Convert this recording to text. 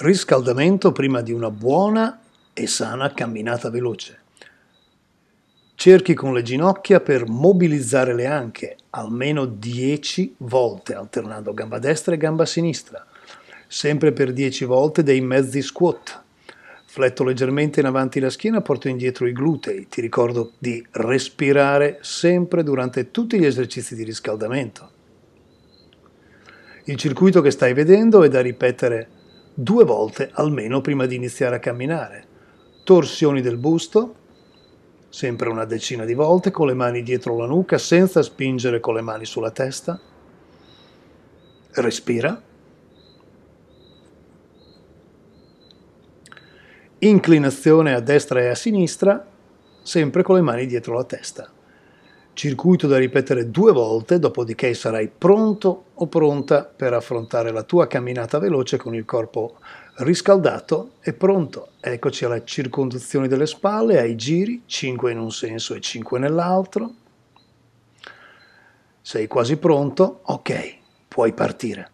riscaldamento prima di una buona e sana camminata veloce. Cerchi con le ginocchia per mobilizzare le anche almeno 10 volte alternando gamba destra e gamba sinistra, sempre per 10 volte dei mezzi squat. Fletto leggermente in avanti la schiena, porto indietro i glutei. Ti ricordo di respirare sempre durante tutti gli esercizi di riscaldamento. Il circuito che stai vedendo è da ripetere due volte almeno prima di iniziare a camminare. Torsioni del busto, sempre una decina di volte, con le mani dietro la nuca, senza spingere con le mani sulla testa. Respira. Inclinazione a destra e a sinistra, sempre con le mani dietro la testa circuito da ripetere due volte, dopodiché sarai pronto o pronta per affrontare la tua camminata veloce con il corpo riscaldato e pronto. Eccoci alla circonduzione delle spalle, ai giri, 5 in un senso e 5 nell'altro. Sei quasi pronto? Ok, puoi partire.